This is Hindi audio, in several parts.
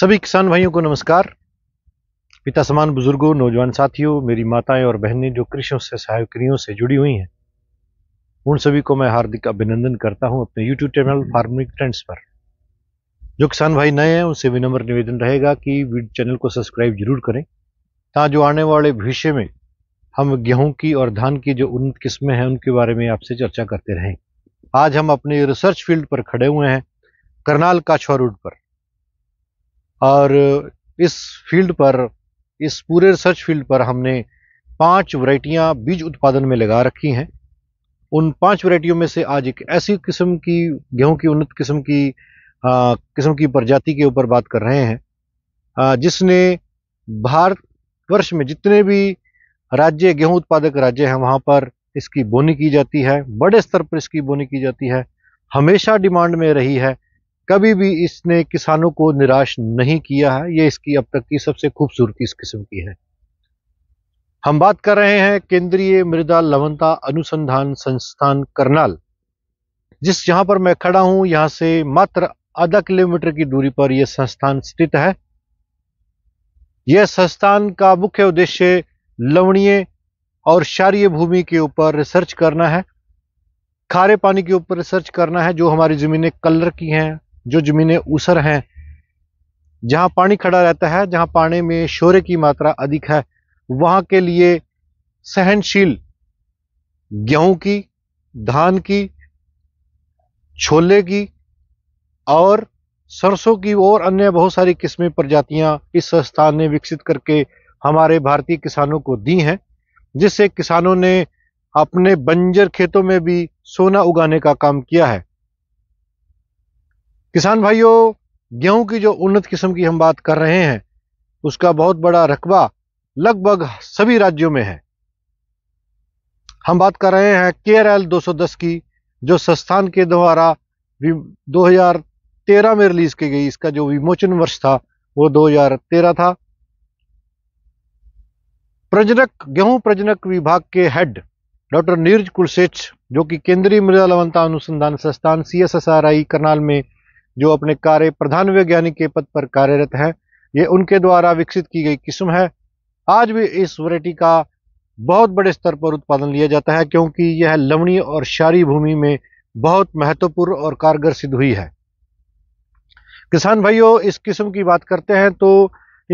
सभी किसान भाइयों को नमस्कार पिता समान बुजुर्गों नौजवान साथियों मेरी माताएं और बहनें जो कृषियों से सहायक्रियों से जुड़ी हुई हैं उन सभी को मैं हार्दिक अभिनंदन करता हूं अपने यूट्यूब चैनल फार्मिंग ट्रेंड्स पर जो किसान भाई नए हैं उनसे विनम्र निवेदन रहेगा कि चैनल को सब्सक्राइब जरूर करें ताकि जो आने वाले भविष्य में हम गेहूँ की और धान की जो उन्नत किस्में हैं उनके बारे में आपसे चर्चा करते रहें आज हम अपने रिसर्च फील्ड पर खड़े हुए हैं करनाल काछवा रोड पर और इस फील्ड पर इस पूरे रिसर्च फील्ड पर हमने पांच वैरायटियां बीज उत्पादन में लगा रखी हैं उन पांच वैरायटियों में से आज एक ऐसी किस्म की गेहूं की उन्नत किस्म की आ, किस्म की प्रजाति के ऊपर बात कर रहे हैं आ, जिसने भारतवर्ष में जितने भी राज्य गेहूं उत्पादक राज्य हैं वहाँ पर इसकी बोनी की जाती है बड़े स्तर पर इसकी बोनी की जाती है हमेशा डिमांड में रही है कभी भी इसने किसानों को निराश नहीं किया है ये इसकी अब तक की सबसे खूबसूरती इस किस्म की है हम बात कर रहे हैं केंद्रीय मृदा लवणता अनुसंधान संस्थान करनाल जिस यहां पर मैं खड़ा हूं यहां से मात्र आधा किलोमीटर की दूरी पर यह संस्थान स्थित है यह संस्थान का मुख्य उद्देश्य लवणीय और क्षारीय भूमि के ऊपर रिसर्च करना है खारे पानी के ऊपर रिसर्च करना है जो हमारी ज़मीनें कलर की हैं जो ज़मीनें ऊसर हैं जहाँ पानी खड़ा रहता है जहाँ पानी में शोरे की मात्रा अधिक है वहाँ के लिए सहनशील गेहूं की धान की छोले की और सरसों की और अन्य बहुत सारी किस्में प्रजातियां इस संस्थान ने विकसित करके हमारे भारतीय किसानों को दी हैं जिससे किसानों ने अपने बंजर खेतों में भी सोना उगाने का काम किया है किसान भाइयों गेहूं की जो उन्नत किस्म की हम बात कर रहे हैं उसका बहुत बड़ा रकबा लगभग सभी राज्यों में है हम बात कर रहे हैं के आर एल दो की जो संस्थान के द्वारा 2013 में रिलीज की गई इसका जो विमोचन वर्ष था वो 2013 था प्रजनक गेहूं प्रजनक विभाग के हेड डॉक्टर नीरज कुलसेच जो कि केंद्रीय मृदा लवनता अनुसंधान संस्थान C S S R I Karnal में जो अपने कार्य प्रधान वैज्ञानिक के पद पर कार्यरत हैं ये उनके द्वारा विकसित की गई किस्म है आज भी इस वरायटी का बहुत बड़े स्तर पर उत्पादन लिया जाता है क्योंकि यह लवणीय और शारी भूमि में बहुत महत्वपूर्ण और कारगर सिद्ध हुई है किसान भाइयों इस किस्म की बात करते हैं तो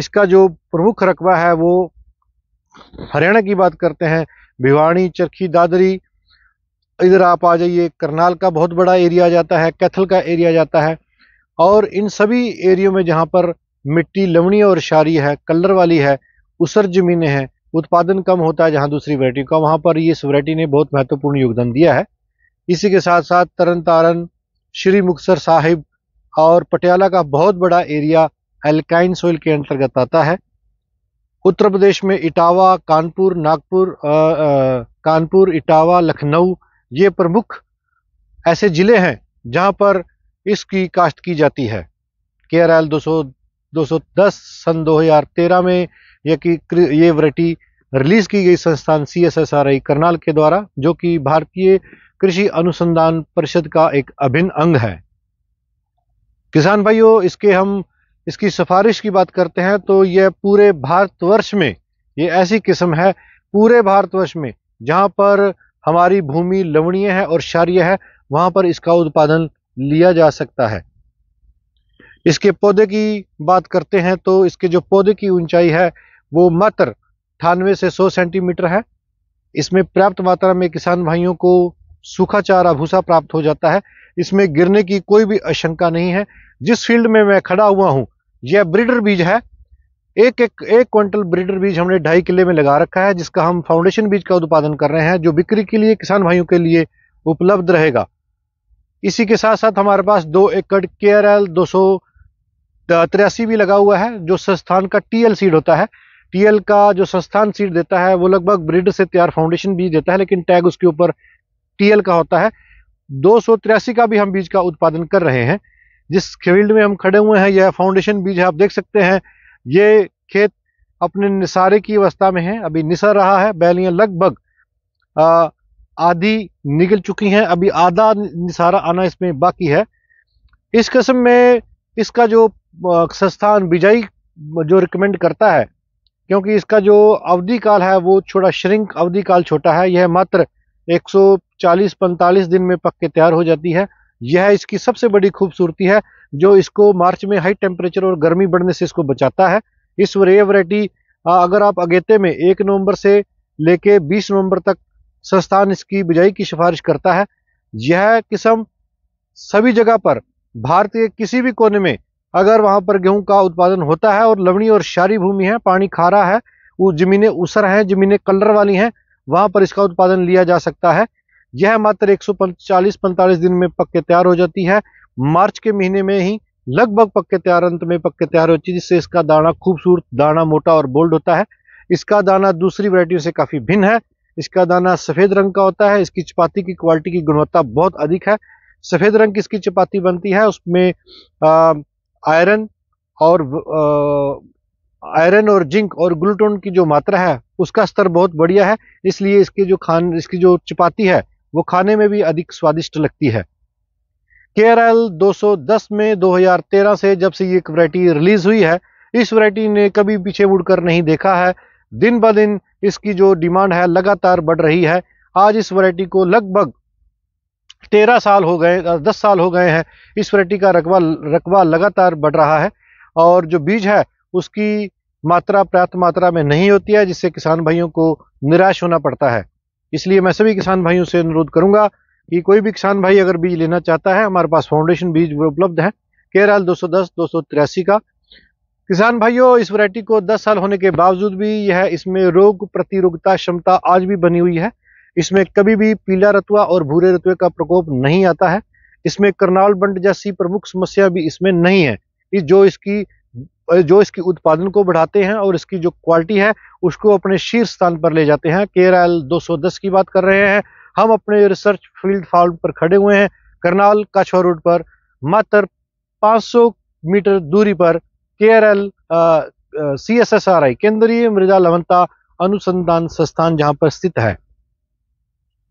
इसका जो प्रमुख रकबा है वो हरियाणा की बात करते हैं भिवाणी चरखी दादरी इधर आप आ जाइए करनाल का बहुत बड़ा एरिया जाता है कैथल का एरिया जाता है और इन सभी एरियो में जहाँ पर मिट्टी लवणी और शारी है कलर वाली है उसर जमीने हैं उत्पादन कम होता है जहाँ दूसरी वरायटी का वहाँ पर इस वरायटी ने बहुत महत्वपूर्ण योगदान दिया है इसी के साथ साथ तरन तारण श्री मुक्सर साहिब और पटियाला का बहुत बड़ा एरिया एल्काइन सोइल के अंतर्गत आता है उत्तर प्रदेश में इटावा कानपुर नागपुर कानपुर इटावा लखनऊ ये प्रमुख ऐसे ज़िले हैं जहाँ पर इसकी काश्त की जाती है के आर एल दो सौ सन 2013 में यह की ये वरायटी रिलीज की गई संस्थान C S S R I Karnal के द्वारा जो कि भारतीय कृषि अनुसंधान परिषद का एक अभिन्न अंग है किसान भाइयों इसके हम इसकी सिफारिश की बात करते हैं तो यह पूरे भारतवर्ष में ये ऐसी किस्म है पूरे भारतवर्ष में जहां पर हमारी भूमि लवणीय है और क्षारीय है वहां पर इसका उत्पादन लिया जा सकता है इसके पौधे की बात करते हैं तो इसके जो पौधे की ऊंचाई है वो मात्र अठानवे से 100 सेंटीमीटर है इसमें पर्याप्त मात्रा में किसान भाइयों को सूखा चारा भूसा प्राप्त हो जाता है इसमें गिरने की कोई भी आशंका नहीं है जिस फील्ड में मैं खड़ा हुआ हूँ यह ब्रिडर बीज है एक एक एक क्विंटल ब्रिडर बीज हमने ढाई किले में लगा रखा है जिसका हम फाउंडेशन बीज का उत्पादन कर रहे हैं जो बिक्री के लिए किसान भाइयों के लिए उपलब्ध रहेगा इसी के साथ साथ हमारे पास दो एकड़ के आर एल दो सौ तिरासी भी लगा हुआ है जो संस्थान का टीएल सीड होता है टीएल का जो संस्थान सीड देता है वो लगभग ब्रिड से तैयार फाउंडेशन बीज देता है लेकिन टैग उसके ऊपर टीएल का होता है दो का भी हम बीज का उत्पादन कर रहे हैं जिस फील्ड में हम खड़े हुए हैं यह फाउंडेशन बीज है आप देख सकते हैं ये खेत अपने निसारे की अवस्था में है अभी निसर रहा है बैलियाँ लगभग आधी निकल चुकी हैं अभी आधा निशारा आना इसमें बाकी है इस कस्म में इसका जो संस्थान बिजाई जो रिकमेंड करता है क्योंकि इसका जो अवधि काल है वो छोटा श्रिंक अवधि काल छोटा है यह मात्र 140-45 दिन में पक के तैयार हो जाती है यह इसकी सबसे बड़ी खूबसूरती है जो इसको मार्च में हाई टेम्परेचर और गर्मी बढ़ने से इसको बचाता है इस वे वरायटी अगर आप अगेते में एक नवंबर से लेके 20 नवंबर तक संस्थान इसकी बिजाई की सिफारिश करता है यह किस्म सभी जगह पर भारत के किसी भी कोने में अगर वहाँ पर गेहूं का उत्पादन होता है और लवणी और शारी भूमि है पानी खारा है वो ज़मीनें उसर हैं ज़मीनें कलर वाली हैं वहाँ पर इसका उत्पादन लिया जा सकता है यह मात्र 140-45 दिन में पक्के तैयार हो जाती है मार्च के महीने में ही लगभग पक्के तैयार अंत में पक्के तैयार होती है जिससे इसका दाना खूबसूरत दाना मोटा और बोल्ड होता है इसका दाना दूसरी वरायटियों से काफ़ी भिन्न है इसका दाना सफ़ेद रंग का होता है इसकी चपाती की क्वालिटी की गुणवत्ता बहुत अधिक है सफ़ेद रंग की इसकी चपाती बनती है उसमें आयरन और आयरन और जिंक और ग्लूटोन की जो मात्रा है उसका स्तर बहुत बढ़िया है इसलिए इसके जो खान इसकी जो चपाती है वो खाने में भी अधिक स्वादिष्ट लगती है के आर एल में 2013 से जब से ये एक वरायटी रिलीज़ हुई है इस वरायटी ने कभी पीछे मुड़कर नहीं देखा है दिन ब दिन इसकी जो डिमांड है लगातार बढ़ रही है आज इस वैरायटी को लगभग तेरह साल हो गए दस साल हो गए हैं इस वैरायटी का रकबा रकबा लगातार बढ़ रहा है और जो बीज है उसकी मात्रा पर्याप्त मात्रा में नहीं होती है जिससे किसान भाइयों को निराश होना पड़ता है इसलिए मैं सभी किसान भाइयों से अनुरोध करूंगा कि कोई भी किसान भाई अगर बीज लेना चाहता है हमारे पास फाउंडेशन बीज उपलब्ध है केरल दो सौ दस दो सौ तिरासी का किसान भाइयों इस वैरायटी को 10 साल होने के बावजूद भी यह इसमें रोग प्रतिरोधता क्षमता आज भी बनी हुई है इसमें कभी भी पीला रतुआ और भूरे रतुए का प्रकोप नहीं आता है इसमें करनाल बंट जैसी प्रमुख समस्या भी इसमें नहीं है इस जो इसकी जो इसकी उत्पादन को बढ़ाते हैं और इसकी जो क्वालिटी है उसको अपने शीर्ष स्थान पर ले जाते हैं के आर 210 की बात कर रहे हैं हम अपने रिसर्च फील्ड फार्म पर खड़े हुए हैं करनाल काछवा रोड पर मात्र 500 मीटर दूरी पर K R L C S S R I केंद्रीय मृदा लवनता अनुसंधान संस्थान जहां पर स्थित है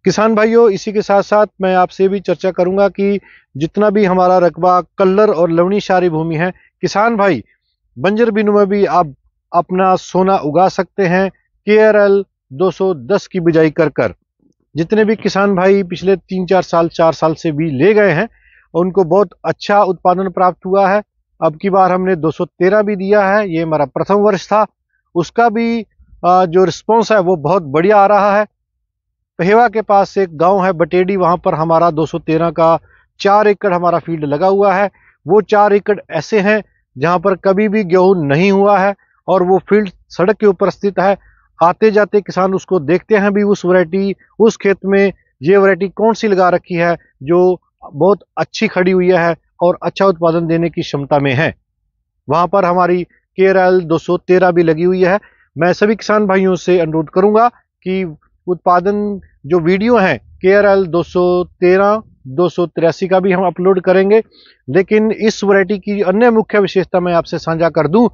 किसान भाइयों इसी के साथ साथ मैं आपसे भी चर्चा करूंगा कि जितना भी हमारा रकबा कल्लर और लवणीशारी भूमि है किसान भाई बंजर बिनू में भी आप अपना सोना उगा सकते हैं के आर एल दो सौ दस की बिजाई कर कर जितने भी किसान भाई पिछले तीन चार साल चार साल से भी ले गए हैं उनको बहुत अच्छा उत्पादन प्राप्त हुआ है अब की बार हमने 213 भी दिया है ये हमारा प्रथम वर्ष था उसका भी जो रिस्पॉन्स है वो बहुत बढ़िया आ रहा है पहेवा के पास एक गांव है बटेडी वहाँ पर हमारा 213 का चार एकड़ हमारा फील्ड लगा हुआ है वो चार एकड़ ऐसे हैं जहाँ पर कभी भी गेहूँ नहीं हुआ है और वो फील्ड सड़क के ऊपर स्थित है आते जाते किसान उसको देखते हैं भी उस वरायटी उस खेत में ये वरायटी कौन सी लगा रखी है जो बहुत अच्छी खड़ी हुई है और अच्छा उत्पादन देने की क्षमता में है वहाँ पर हमारी के आर एल दो भी लगी हुई है मैं सभी किसान भाइयों से अनुरोध करूँगा कि उत्पादन जो वीडियो हैं के आर एल दो दो का भी हम अपलोड करेंगे लेकिन इस वैरायटी की अन्य मुख्य विशेषता मैं आपसे साझा कर दूं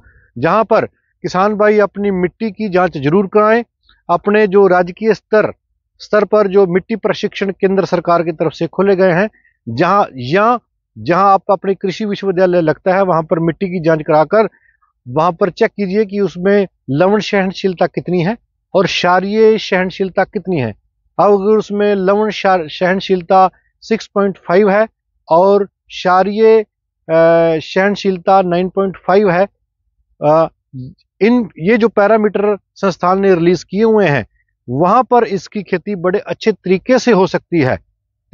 जहां पर किसान भाई अपनी मिट्टी की जांच जरूर कराएं अपने जो राजकीय स्तर स्तर पर जो मिट्टी प्रशिक्षण केंद्र सरकार की तरफ से खोले गए हैं जहां या जहां आपका अपने कृषि विश्वविद्यालय लगता है वहां पर मिट्टी की जांच कराकर वहां पर चेक कीजिए कि उसमें लवण सहनशीलता कितनी है और क्षारीय सहनशीलता कितनी है अगर उसमें लवण सहनशीलता 6.5 है और क्षारीय सहनशीलता 9.5 है आ, इन ये जो पैरामीटर संस्थान ने रिलीज किए हुए हैं वहां पर इसकी खेती बड़े अच्छे तरीके से हो सकती है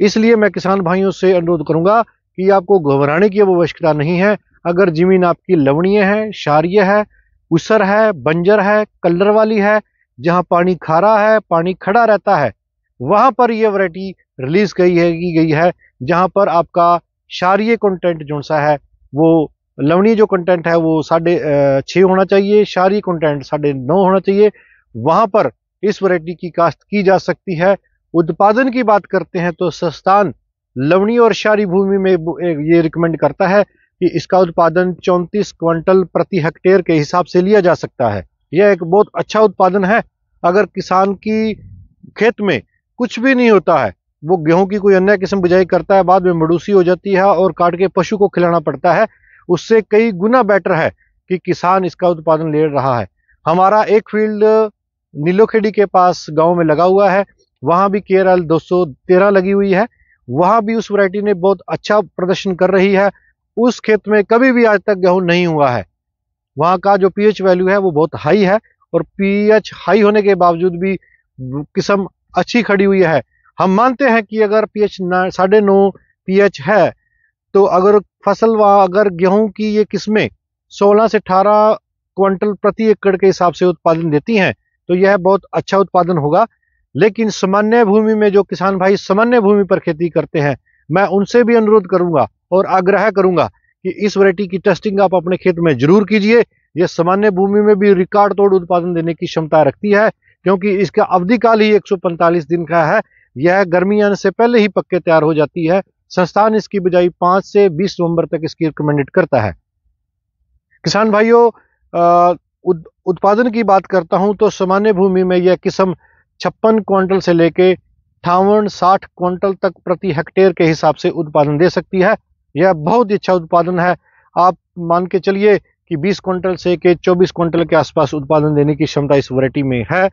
इसलिए मैं किसान भाइयों से अनुरोध करूंगा कि आपको घबराने की आवश्यकता नहीं है अगर ज़मीन आपकी लवणीय है क्षारिय है उसर है बंजर है कलर वाली है जहाँ पानी खारा है पानी खड़ा रहता है वहाँ पर यह वरायटी रिलीज़ की है की गई है जहाँ पर आपका क्षारिय कंटेंट जो सा है वो लवणीय जो कंटेंट है वो साढ़े छः होना चाहिए क्षारिय कंटेंट साढ़े नौ होना चाहिए वहाँ पर इस वरायटी की काश्त की जा सकती है उत्पादन की बात करते हैं तो सस्तान लवणी और शहरी भूमि में ये रिकमेंड करता है कि इसका उत्पादन 34 क्विंटल प्रति हेक्टेयर के हिसाब से लिया जा सकता है यह एक बहुत अच्छा उत्पादन है अगर किसान की खेत में कुछ भी नहीं होता है वो गेहूं की कोई अन्य किस्म बुझाई करता है बाद में मडूसी हो जाती है और काट के पशु को खिलाना पड़ता है उससे कई गुना बेटर है कि किसान इसका उत्पादन ले रहा है हमारा एक फील्ड नीलोखेड़ी के पास गांव में लगा हुआ है वहाँ भी के आर लगी हुई है वहाँ भी उस वैरायटी ने बहुत अच्छा प्रदर्शन कर रही है उस खेत में कभी भी आज तक गेहूँ नहीं हुआ है वहाँ का जो पीएच वैल्यू है वो बहुत हाई है और पीएच हाई होने के बावजूद भी किस्म अच्छी खड़ी हुई है हम मानते हैं कि अगर पीएच एच साढ़े नौ पी है तो अगर फसल व अगर गेहूं की ये किस्में 16 से 18 क्विंटल प्रति एकड़ के हिसाब से उत्पादन देती हैं तो यह बहुत अच्छा उत्पादन होगा लेकिन सामान्य भूमि में जो किसान भाई सामान्य भूमि पर खेती करते हैं मैं उनसे भी अनुरोध करूंगा और आग्रह करूंगा कि इस वरायटी की टेस्टिंग आप अपने खेत में जरूर कीजिए यह सामान्य भूमि में भी रिकॉर्ड तोड़ उत्पादन देने की क्षमता रखती है क्योंकि इसका अवधिकाल ही 145 दिन का है यह गर्मी आने से पहले ही पक्के तैयार हो जाती है संस्थान इसकी बिजाई 5 से 20 नवंबर तक इसकी रिकमेंडेड करता है किसान भाइयों उत्पादन की बात करता हूं तो सामान्य भूमि में यह किस्म छप्पन क्वांटल से लेके अठावन साठ क्वांटल तक प्रति हेक्टेयर के हिसाब से उत्पादन दे सकती है यह बहुत ही अच्छा उत्पादन है आप मान के चलिए कि 20 क्विंटल से के 24 क्विंटल के आसपास उत्पादन देने की क्षमता इस वरायटी में है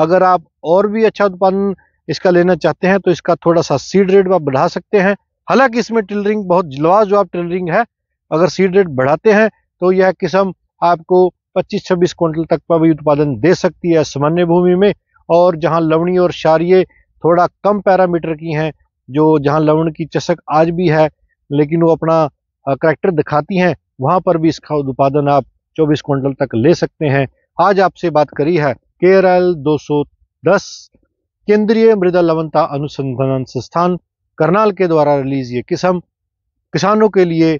अगर आप और भी अच्छा उत्पादन इसका लेना चाहते हैं तो इसका थोड़ा सा सीड रेट आप बढ़ा सकते हैं हालांकि इसमें टिलरिंग बहुत जवाब टिलरिंग है अगर सीड रेट बढ़ाते हैं तो यह किस्म आपको 25-26 क्विंटल तक का भी उत्पादन दे सकती है सामान्य भूमि में और जहाँ लवणी और शारिये थोड़ा कम पैरामीटर की हैं जो जहाँ लवण की चसक आज भी है लेकिन वो अपना करेक्टर दिखाती हैं वहाँ पर भी इसका उत्पादन आप 24 क्विंटल तक ले सकते हैं आज आपसे बात करी है सौ 210 केंद्रीय मृदा लवणता अनुसंधान संस्थान करनाल के द्वारा रिलीज ये किस्म किसानों के लिए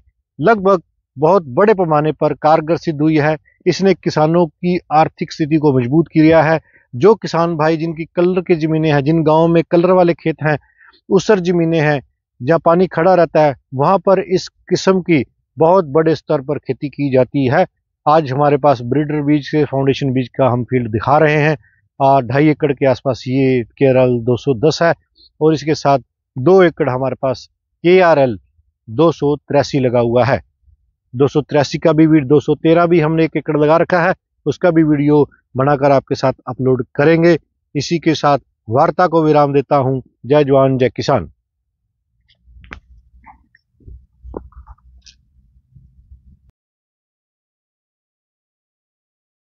लगभग बहुत बड़े पैमाने पर कारगर सिद्ध हुई है इसने किसानों की आर्थिक स्थिति को मजबूत किया है जो किसान भाई जिनकी कलर की ज़मीनें हैं जिन गाँव में कलर वाले खेत हैं उसर ज़मीनें हैं जहाँ पानी खड़ा रहता है वहाँ पर इस किस्म की बहुत बड़े स्तर पर खेती की जाती है आज हमारे पास ब्रिडर बीज के फाउंडेशन बीज का हम फील्ड दिखा रहे हैं ढाई एकड़ के आसपास ये के आर एल दो सौ दस है और इसके साथ दो एकड़ हमारे पास के आर एल दो सौ तिरासी लगा हुआ है दो सौ तिरासी का भी बीट दो सौ तेरह भी हमने एक एकड़ लगा रखा है उसका भी वीडियो बनाकर आपके साथ अपलोड करेंगे इसी के साथ वार्ता को विराम देता हूँ जय जवान जय किसान